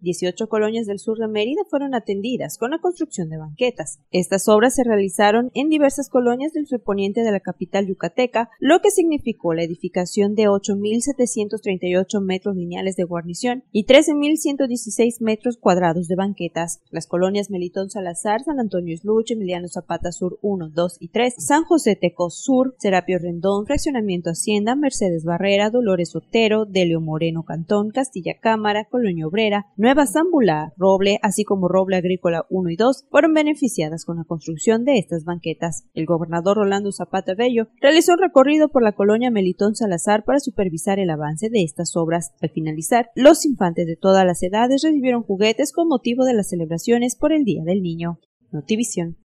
18 colonias del sur de Mérida fueron atendidas con la construcción de banquetas. Estas obras se realizaron en diversas colonias del surponiente de la capital yucateca, lo que significó la edificación de 8.738 metros lineales de guarnición y 13.116 metros cuadrados de banquetas. Las colonias Melitón Salazar, San Antonio Isluche, Emiliano Zapata Sur 1, 2 y 3, San José Teco Sur, Serapio Rendón, Fraccionamiento Hacienda, Mercedes Barrera, Dolores Otero, Delio Moreno Cantón, Castilla Cámara, Colonia Obrera, Nueva Zambula, Roble, así como Roble Agrícola 1 y 2, fueron beneficiadas con la construcción de estas banquetas. El gobernador Rolando Zapata Bello realizó un recorrido por la colonia Melitón Salazar para supervisar el avance de estas obras. Al finalizar, los infantes de todas las edades recibieron juguetes con motivo de las celebraciones por el Día del Niño. Notivisión.